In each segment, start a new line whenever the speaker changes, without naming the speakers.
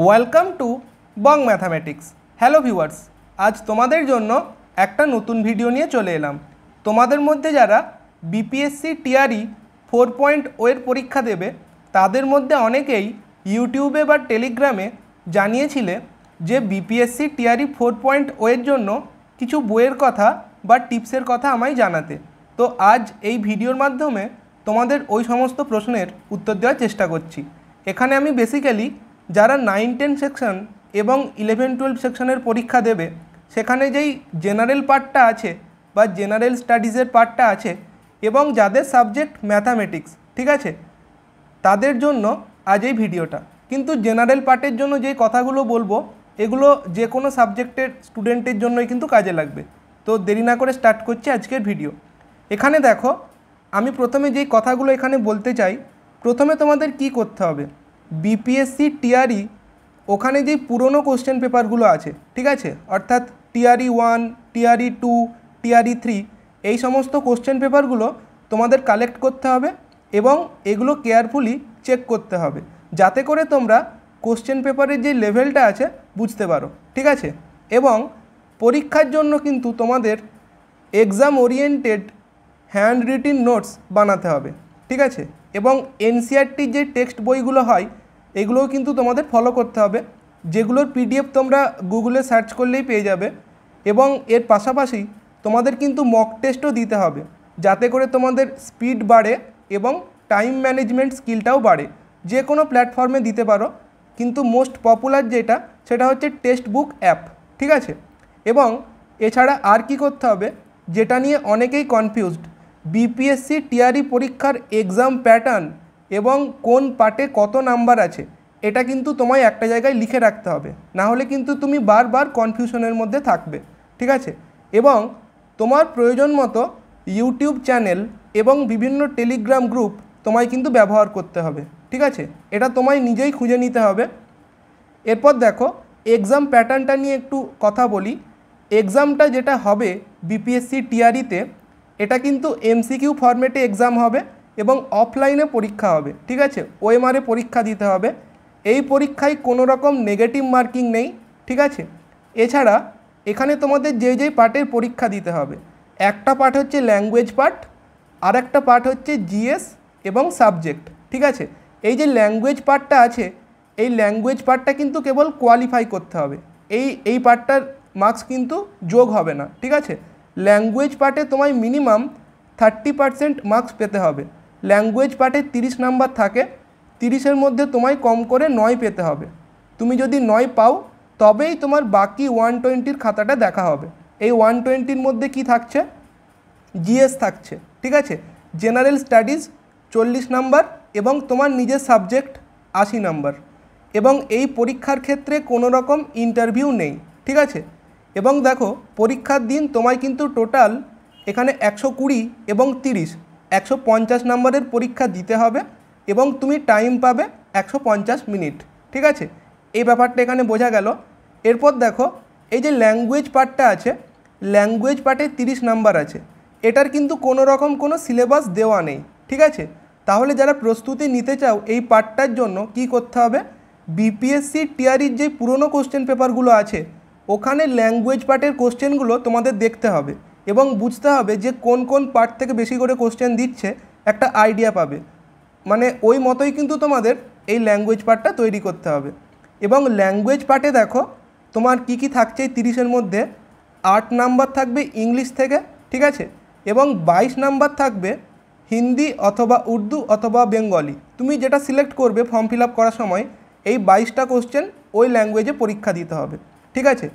welcome to Bong mathematics hello viewers আজ তোমাদের জন্য একটা নতুন ভিডিও নিয়ে চলে এলাম তোমাদের মধ্যে যারা বিপিএসসি টিআরই ফোর পয়েন্ট ওয়ের পরীক্ষা দেবে তাদের মধ্যে অনেকেই ইউটিউবে বা টেলিগ্রামে জানিয়েছিলে যে বিপিএসসি টিআরই ফোর পয়েন্ট ওয়ের জন্য কিছু বইয়ের কথা বা টিপসের কথা আমায় জানাতে তো আজ এই ভিডিওর মাধ্যমে তোমাদের ওই সমস্ত প্রশ্নের উত্তর দেওয়ার চেষ্টা করছি এখানে আমি বেসিক্যালি যারা নাইন টেন সেকশন এবং ইলেভেন টুয়েলভ সেকশনের পরীক্ষা দেবে সেখানে যেই জেনারেল পার্টটা আছে বা জেনারেল স্টাডিজের পার্টটা আছে এবং যাদের সাবজেক্ট ম্যাথামেটিক্স ঠিক আছে তাদের জন্য আজ এই ভিডিওটা কিন্তু জেনারেল পার্টের জন্য যে কথাগুলো বলবো এগুলো যে কোনো সাবজেক্টের স্টুডেন্টের জন্যই কিন্তু কাজে লাগবে তো দেরি না করে স্টার্ট করছি আজকের ভিডিও এখানে দেখো আমি প্রথমে যেই কথাগুলো এখানে বলতে চাই প্রথমে তোমাদের কি করতে হবে বিপিএসসি টিআরই e ওখানে যে পুরনো কোশ্চেন পেপারগুলো আছে ঠিক আছে অর্থাৎ TRE one TRE two TRE three এই সমস্ত কোশ্চেন পেপারগুলো তোমাদের কালেক্ট করতে হবে এবং এগুলো কেয়ারফুলি চেক করতে হবে যাতে করে তোমরা কোশ্চেন পেপারের যে লেভেলটা আছে বুঝতে পারো ঠিক আছে এবং পরীক্ষার জন্য কিন্তু তোমাদের exam oriented handwritten notes বানাতে হবে ঠিক আছে এবং এনসিআরটির e যে টেক্সট বইগুলো হয় এগুলোও কিন্তু তোমাদের ফলো করতে হবে যেগুলোর পিডিএফ তোমরা গুগলে সার্চ করলেই পেয়ে যাবে এবং এর পাশাপাশি তোমাদের কিন্তু মক টেস্টও দিতে হবে যাতে করে তোমাদের স্পিড বাড়ে এবং টাইম ম্যানেজমেন্ট স্কিলটাও বাড়ে যে কোনো প্ল্যাটফর্মে দিতে পারো কিন্তু মোস্ট পপুলার যেটা সেটা হচ্ছে টেক্সট বুক অ্যাপ ঠিক আছে এবং এছাড়া আর কি করতে হবে যেটা নিয়ে অনেকেই কনফিউজড বিপিএসসি টিআরই পরীক্ষার এক্সাম প্যাটার্ন এবং কোন পার্টে কত নাম্বার আছে এটা কিন্তু তোমায় একটা জায়গায় লিখে রাখতে হবে না হলে কিন্তু তুমি বারবার কনফিউশনের মধ্যে থাকবে ঠিক আছে এবং তোমার প্রয়োজন মতো ইউটিউব চ্যানেল এবং বিভিন্ন টেলিগ্রাম গ্রুপ তোমায় কিন্তু ব্যবহার করতে হবে ঠিক আছে এটা তোমায় নিজেই খুঁজে নিতে হবে এরপর দেখো এক্সাম প্যাটার্নটা নিয়ে একটু কথা বলি এক্সামটা যেটা হবে বিপিএসসি টিআরিতে e এটা কিন্তু এমসিকিউ ফরম্যাটে এক্সাম হবে এবং অফলাইনে পরীক্ষা হবে ঠিক আছে ওএমআরে পরীক্ষা দিতে হবে এই পরীক্ষায় কোনো রকম নেগেটিভ মার্কিং নেই ঠিক আছে এছাড়া এখানে তোমাদের যে যেই পার্টের পরীক্ষা দিতে হবে একটা পার্ট হচ্ছে ল্যাঙ্গুয়েজ পার্ট আর একটা পার্ট হচ্ছে জিএস এবং সাবজেক্ট ঠিক আছে এই যে ল্যাঙ্গুয়েজ পার্টটা আছে এই ল্যাঙ্গুয়েজ পার্টটা কিন্তু কেবল কোয়ালিফাই করতে হবে এই এই পার্টটার মার্কস কিন্তু যোগ হবে না ঠিক আছে ল্যাঙ্গুয়েজ পার্টে তোমায় মিনিমাম থার্টি পার্সেন্ট মার্কস পেতে হবে ল্যাঙ্গুয়েজ পার্টে তিরিশ নাম্বার থাকে তিরিশের মধ্যে তোমায় কম করে নয় পেতে হবে তুমি যদি নয় পাও তবেই তোমার বাকি ওয়ান টোয়েন্টির খাতাটা দেখা হবে এই ওয়ান টোয়েন্টির মধ্যে কি থাকছে জিএস থাকছে ঠিক আছে জেনারেল স্টাডিজ চল্লিশ নাম্বার এবং তোমার নিজের সাবজেক্ট আশি নাম্বার এবং এই পরীক্ষার ক্ষেত্রে কোনো রকম ইন্টারভিউ নেই ঠিক আছে এবং দেখো পরীক্ষার দিন তোমায় কিন্তু টোটাল এখানে একশো কুড়ি এবং তিরিশ একশো পঞ্চাশ নম্বরের পরীক্ষা দিতে হবে এবং তুমি টাইম পাবে একশো পঞ্চাশ মিনিট ঠিক আছে এই ব্যাপারটা এখানে বোঝা গেল এরপর দেখো এই যে ল্যাঙ্গুয়েজ পার্টটা আছে ল্যাঙ্গুয়েজ পার্টে তিরিশ নাম্বার আছে এটার কিন্তু কোনো রকম কোনো সিলেবাস দেওয়া নেই ঠিক আছে তাহলে যারা প্রস্তুতি নিতে চাও এই পার্টটার জন্য কি করতে হবে বিপিএসসি টিআরির যে পুরনো কোশ্চেন পেপারগুলো আছে ওখানে ল্যাঙ্গুয়েজ পার্টের কোশ্চেনগুলো তোমাদের দেখতে হবে এবং বুঝতে হবে যে কোন কোন পার্ট থেকে বেশি করে কোশ্চেন দিচ্ছে একটা আইডিয়া পাবে মানে ওই মতোই কিন্তু তোমাদের এই ল্যাঙ্গুয়েজ পার্টটা তৈরি করতে হবে এবং ল্যাঙ্গুয়েজ পার্টে দেখো তোমার কি কি থাকছে এই তিরিশের মধ্যে আট নাম্বার থাকবে ইংলিশ থেকে ঠিক আছে এবং বাইশ নাম্বার থাকবে হিন্দি অথবা উর্দু অথবা বেঙ্গলি তুমি যেটা সিলেক্ট করবে ফর্ম ফিল আপ করার সময় এই বাইশটা কোশ্চেন ওই ল্যাঙ্গুয়েজে পরীক্ষা দিতে হবে ঠিক আছে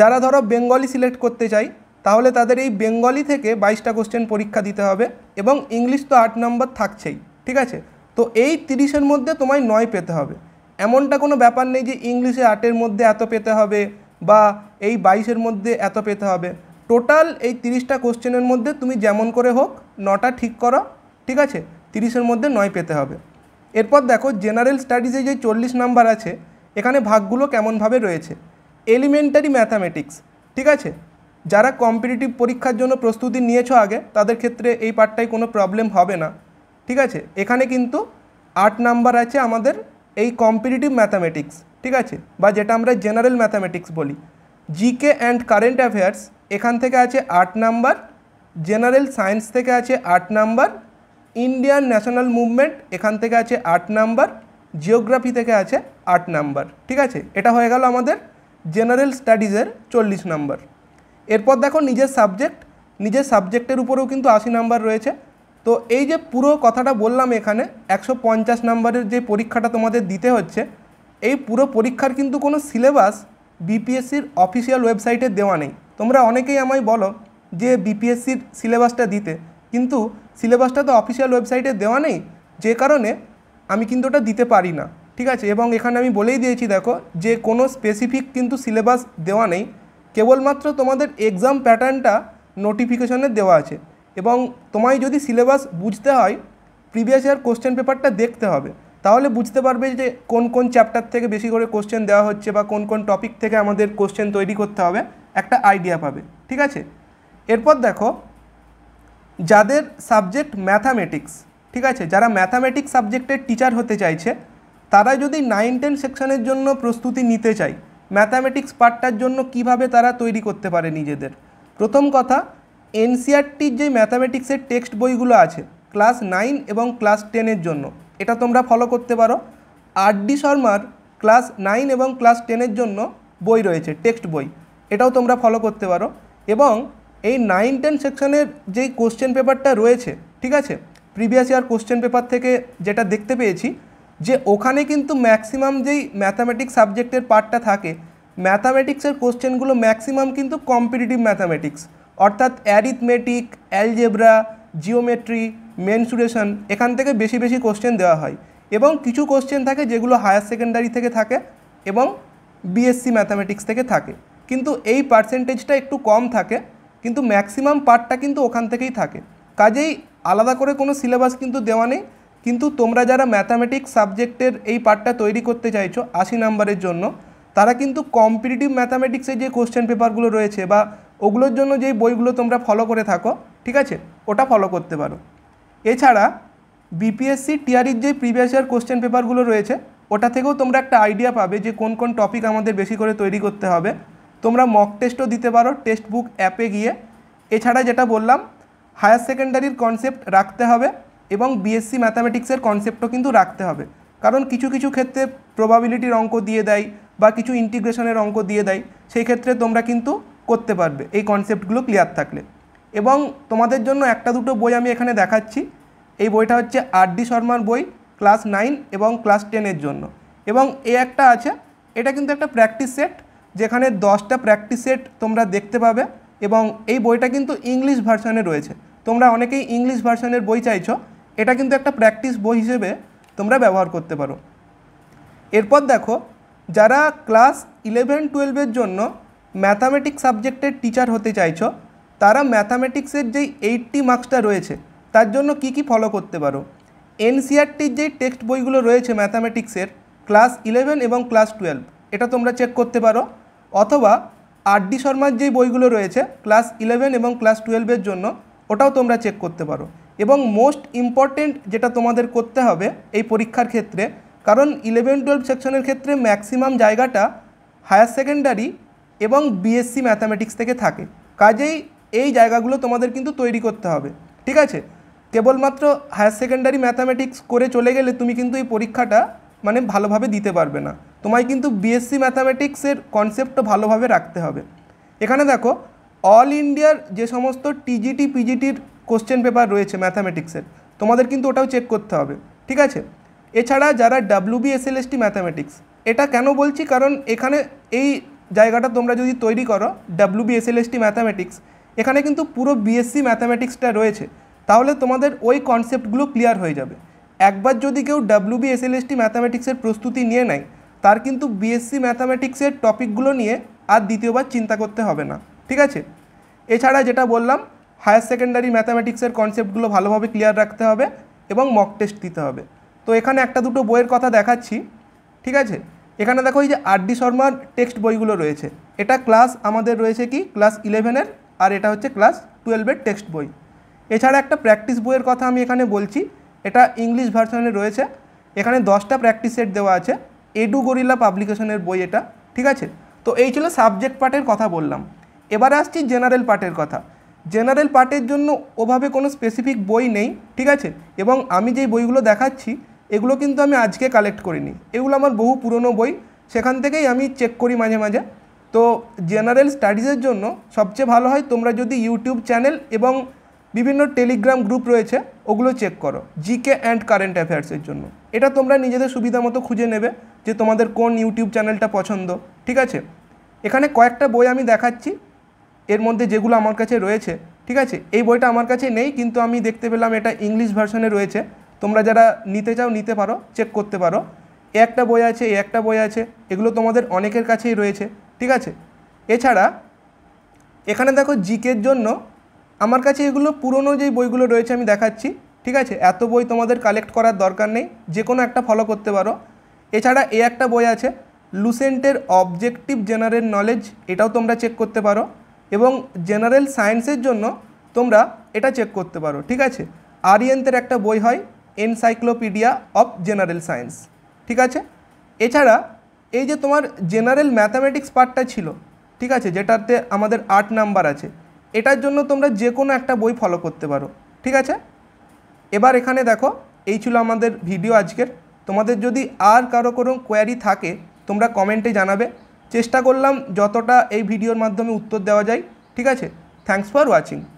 যারা ধরো বেঙ্গলি সিলেক্ট করতে চাই তাহলে তাদের এই বেঙ্গলি থেকে বাইশটা কোশ্চেন পরীক্ষা দিতে হবে এবং ইংলিশ তো আট নম্বর থাকছেই ঠিক আছে তো এই তিরিশের মধ্যে তোমায় নয় পেতে হবে এমনটা কোনো ব্যাপার নেই যে ইংলিশে আটের মধ্যে এত পেতে হবে বা এই বাইশের মধ্যে এত পেতে হবে টোটাল এই তিরিশটা কোশ্চেনের মধ্যে তুমি যেমন করে হোক নটা ঠিক করো ঠিক আছে তিরিশের মধ্যে নয় পেতে হবে এরপর দেখো জেনারেল স্টাডিজে যে চল্লিশ নাম্বার আছে এখানে ভাগগুলো কেমনভাবে রয়েছে এলিমেন্টারি ম্যাথামেটিক্স ঠিক আছে যারা কম্পিটিটিভ পরীক্ষার জন্য প্রস্তুতি নিয়েছো আগে তাদের ক্ষেত্রে এই পার্টটায় কোনো প্রবলেম হবে না ঠিক আছে এখানে কিন্তু আট নাম্বার আছে আমাদের এই কম্পিটিটিভ ম্যাথামেটিক্স ঠিক আছে বা যেটা আমরা জেনারেল ম্যাথামেটিক্স বলি জিকে অ্যান্ড কারেন্ট অ্যাফেয়ার্স এখান থেকে আছে আট নাম্বার জেনারেল সায়েন্স থেকে আছে আট নাম্বার ইন্ডিয়ান ন্যাশনাল মুভমেন্ট এখান থেকে আছে আট নাম্বার জিওগ্রাফি থেকে আছে আট নাম্বার ঠিক আছে এটা হয়ে গেল আমাদের জেনারেল স্টাডিজের চল্লিশ নাম্বার এরপর দেখো নিজের সাবজেক্ট নিজের সাবজেক্টের উপরেও কিন্তু আশি নাম্বার রয়েছে তো এই যে পুরো কথাটা বললাম এখানে একশো পঞ্চাশ নাম্বারের যে পরীক্ষাটা তোমাদের দিতে হচ্ছে এই পুরো পরীক্ষার কিন্তু কোনো সিলেবাস বিপিএসসির অফিসিয়াল ওয়েবসাইটে দেওয়া নেই তোমরা অনেকেই আমায় বলো যে বিপিএসসির সিলেবাসটা দিতে কিন্তু সিলেবাসটা তো অফিসিয়াল ওয়েবসাইটে দেওয়া নেই যে কারণে আমি কিন্তু ওটা দিতে পারি না ঠিক আছে এবং এখানে আমি বলেই দিয়েছি দেখো যে কোনো স্পেসিফিক কিন্তু সিলেবাস দেওয়া নেই কেবলমাত্র তোমাদের এক্সাম প্যাটার্নটা নোটিফিকেশনে দেওয়া আছে এবং তোমায় যদি সিলেবাস বুঝতে হয় প্রিভিয়াস ইয়ার কোশ্চেন পেপারটা দেখতে হবে তাহলে বুঝতে পারবে যে কোন কোন চ্যাপ্টার থেকে বেশি করে কোশ্চেন দেওয়া হচ্ছে বা কোন কোন টপিক থেকে আমাদের কোশ্চেন তৈরি করতে হবে একটা আইডিয়া পাবে ঠিক আছে এরপর দেখো যাদের সাবজেক্ট ম্যাথামেটিক্স ঠিক আছে যারা ম্যাথামেটিক্স সাবজেক্টের টিচার হতে চাইছে তারা যদি নাইন টেন সেকশনের জন্য প্রস্তুতি নিতে চায় ম্যাথামেটিক্স পার্টটার জন্য কিভাবে তারা তৈরি করতে পারে নিজেদের প্রথম কথা এনসিআরটির যে ম্যাথামেটিক্সের টেক্সট বইগুলো আছে ক্লাস নাইন এবং ক্লাস টেনের জন্য এটা তোমরা ফলো করতে পারো আর ডি শর্মার ক্লাস নাইন এবং ক্লাস টেনের জন্য বই রয়েছে টেক্সট বই এটাও তোমরা ফলো করতে পারো এবং এই নাইন টেন সেকশনের যেই কোশ্চেন পেপারটা রয়েছে ঠিক আছে প্রিভিয়াস ইয়ার কোশ্চেন পেপার থেকে যেটা দেখতে পেয়েছি যে ওখানে কিন্তু ম্যাক্সিমাম যেই ম্যাথামেটিক্স সাবজেক্টের পার্টটা থাকে ম্যাথামেটিক্সের কোশ্চেনগুলো ম্যাক্সিমাম কিন্তু কম্পিটিটিভ ম্যাথামেটিক্স অর্থাৎ অ্যারিথমেটিক অ্যালজেব্রা জিওমেট্রি মেনসুরেশন এখান থেকে বেশি বেশি কোশ্চেন দেওয়া হয় এবং কিছু কোশ্চেন থাকে যেগুলো হায়ার সেকেন্ডারি থেকে থাকে এবং বিএসসি ম্যাথামেটিক্স থেকে থাকে কিন্তু এই পার্সেন্টেজটা একটু কম থাকে কিন্তু ম্যাক্সিমাম পার্টটা কিন্তু ওখান থেকেই থাকে কাজেই আলাদা করে কোনো সিলেবাস কিন্তু দেওয়া নেই কিন্তু তোমরা যারা ম্যাথামেটিক্স সাবজেক্টের এই পার্টটা তৈরি করতে চাইছো আশি নাম্বারের জন্য তারা কিন্তু কম্পিটিটিভ ম্যাথামেটিক্সের যে কোশ্চেন পেপারগুলো রয়েছে বা ওগুলোর জন্য যেই বইগুলো তোমরা ফলো করে থাকো ঠিক আছে ওটা ফলো করতে পারো এছাড়া বিপিএসসি টিআরির যে প্রিভিয়াস ইয়ার কোশ্চেন পেপারগুলো রয়েছে ওটা থেকেও তোমরা একটা আইডিয়া পাবে যে কোন কোন টপিক আমাদের বেশি করে তৈরি করতে হবে তোমরা মক টেস্টও দিতে পারো টেক্সট বুক অ্যাপে গিয়ে এছাড়া যেটা বললাম হায়ার সেকেন্ডারির কনসেপ্ট রাখতে হবে এবং বিএসসি ম্যাথামেটিক্সের কনসেপ্টও কিন্তু রাখতে হবে কারণ কিছু কিছু ক্ষেত্রে প্রবাবিলিটির অঙ্ক দিয়ে দেয় বা কিছু ইন্টিগ্রেশনের অঙ্ক দিয়ে দেয় সেই ক্ষেত্রে তোমরা কিন্তু করতে পারবে এই কনসেপ্টগুলো ক্লিয়ার থাকলে এবং তোমাদের জন্য একটা দুটো বই আমি এখানে দেখাচ্ছি এই বইটা হচ্ছে আর ডি শর্মার বই ক্লাস নাইন এবং ক্লাস টেনের জন্য এবং এ একটা আছে এটা কিন্তু একটা প্র্যাকটিস সেট যেখানে দশটা প্র্যাকটিস সেট তোমরা দেখতে পাবে এবং এই বইটা কিন্তু ইংলিশ ভার্সনে রয়েছে তোমরা অনেকেই ইংলিশ ভার্সনের বই চাইছো এটা কিন্তু একটা প্র্যাকটিস বই হিসেবে তোমরা ব্যবহার করতে পারো এরপর দেখো যারা ক্লাস ইলেভেন টুয়েলভের জন্য ম্যাথামেটিক্স সাবজেক্টের টিচার হতে চাইছ তারা ম্যাথামেটিক্সের যেই এইটটি মার্কসটা রয়েছে তার জন্য কি কি ফলো করতে পারো এনসিআরটির e যেই টেক্সট বইগুলো রয়েছে ম্যাথামেটিক্সের ক্লাস ইলেভেন এবং ক্লাস টুয়েলভ এটা তোমরা চেক করতে পারো অথবা আর ডি শর্মার যেই বইগুলো রয়েছে ক্লাস ইলেভেন এবং ক্লাস টুয়েলভের জন্য ওটাও তোমরা চেক করতে পারো এবং মোস্ট ইম্পর্টেন্ট যেটা তোমাদের করতে হবে এই পরীক্ষার ক্ষেত্রে কারণ ইলেভেন টুয়েলভ সেকশনের ক্ষেত্রে ম্যাক্সিমাম জায়গাটা হায়ার সেকেন্ডারি এবং বিএসসি ম্যাথামেটিক্স থেকে থাকে কাজেই এই জায়গাগুলো তোমাদের কিন্তু তৈরি করতে হবে ঠিক আছে কেবলমাত্র হায়ার সেকেন্ডারি ম্যাথামেটিক্স করে চলে গেলে তুমি কিন্তু এই পরীক্ষাটা মানে ভালোভাবে দিতে পারবে না তোমায় কিন্তু বিএসসি ম্যাথামেটিক্সের কনসেপ্টটা ভালোভাবে রাখতে হবে এখানে দেখো অল ইন্ডিয়ার যে সমস্ত টিজিটি পিজিটির কোশ্চেন পেপার রয়েছে ম্যাথামেটিক্সের তোমাদের কিন্তু ওটাও চেক করতে হবে ঠিক আছে এছাড়া যারা ডাব্লু বি এসএলএসটি ম্যাথামেটিক্স এটা কেন বলছি কারণ এখানে এই জায়গাটা তোমরা যদি তৈরি করো ডাব্লু বি এসএলএসটি ম্যাথামেটিক্স এখানে কিন্তু পুরো বিএসসি ম্যাথামেটিক্সটা রয়েছে তাহলে তোমাদের ওই কনসেপ্টগুলো ক্লিয়ার হয়ে যাবে একবার যদি কেউ W B S L T ম্যাথামেটিক্সের প্রস্তুতি নিয়ে নেয় তার কিন্তু বিএসসি ম্যাথামেটিক্সের টপিকগুলো নিয়ে আর দ্বিতীয়বার চিন্তা করতে হবে না ঠিক আছে এছাড়া যেটা বললাম হায়ার সেকেন্ডারি ম্যাথামেটিক্সের কনসেপ্টগুলো ভালোভাবে ক্লিয়ার রাখতে হবে এবং মক টেস্ট দিতে হবে তো এখানে একটা দুটো বইয়ের কথা দেখাচ্ছি ঠিক আছে এখানে দেখো এই যে আর ডি শর্মার টেক্সট বইগুলো রয়েছে এটা ক্লাস আমাদের রয়েছে কি ক্লাস ইলেভেনের আর এটা হচ্ছে ক্লাস টুয়েলভের টেক্সট বই এছাড়া একটা প্র্যাকটিস বইয়ের কথা আমি এখানে বলছি এটা ইংলিশ ভার্সনে রয়েছে এখানে দশটা প্র্যাকটিস সেট দেওয়া আছে এডু গরিলা পাবলিকেশনের বই এটা ঠিক আছে তো এই ছিল সাবজেক্ট পার্টের কথা বললাম এবার আসছি জেনারেল পার্টের কথা জেনারেল পার্টের জন্য ওভাবে কোনো স্পেসিফিক বই নেই ঠিক আছে এবং আমি যেই বইগুলো দেখাচ্ছি এগুলো কিন্তু আমি আজকে কালেক্ট করিনি এগুলো আমার বহু পুরনো বই সেখান থেকেই আমি চেক করি মাঝে মাঝে তো জেনারেল স্টাডিজের জন্য সবচেয়ে ভালো হয় তোমরা যদি ইউটিউব চ্যানেল এবং বিভিন্ন টেলিগ্রাম গ্রুপ রয়েছে ওগুলো চেক করো জিকে অ্যান্ড কারেন্ট অ্যাফেয়ার্সের জন্য এটা তোমরা নিজেদের সুবিধা মতো খুঁজে নেবে যে তোমাদের কোন ইউটিউব চ্যানেলটা পছন্দ ঠিক আছে এখানে কয়েকটা বই আমি দেখাচ্ছি এর মধ্যে যেগুলো আমার কাছে রয়েছে ঠিক আছে এই বইটা আমার কাছে নেই কিন্তু আমি দেখতে পেলাম এটা ইংলিশ ভার্সনে রয়েছে তোমরা যারা নিতে চাও নিতে পারো চেক করতে পারো এ একটা বই আছে এ একটা বই আছে এগুলো তোমাদের অনেকের কাছেই রয়েছে ঠিক আছে এছাড়া এখানে দেখো জিকের জন্য আমার কাছে এগুলো পুরনো যেই বইগুলো রয়েছে আমি দেখাচ্ছি ঠিক আছে এত বই তোমাদের কালেক্ট করার দরকার নেই যে কোনো একটা ফলো করতে পারো এছাড়া এ একটা বই আছে লুসেন্টের অবজেক্টিভ জেনারেল নলেজ এটাও তোমরা চেক করতে পারো এবং জেনারেল সায়েন্সের জন্য তোমরা এটা চেক করতে পারো ঠিক আছে আরিয়েন্তের একটা বই হয় এনসাইক্লোপিডিয়া অফ জেনারেল সায়েন্স ঠিক আছে এছাড়া এই যে তোমার জেনারেল ম্যাথামেটিক্স পার্টটা ছিল ঠিক আছে যেটাতে আমাদের আট নাম্বার আছে এটার জন্য তোমরা যে কোনো একটা বই ফলো করতে পারো ঠিক আছে এবার এখানে দেখো এই ছিল আমাদের ভিডিও আজকের তোমাদের যদি আর কারো কোনো কোয়ারি থাকে তোমরা কমেন্টে জানাবে চেষ্টা করলাম যতটা এই ভিডিওর মাধ্যমে উত্তর দেওয়া যায় ঠিক আছে থ্যাংকস ফর ওয়াচিং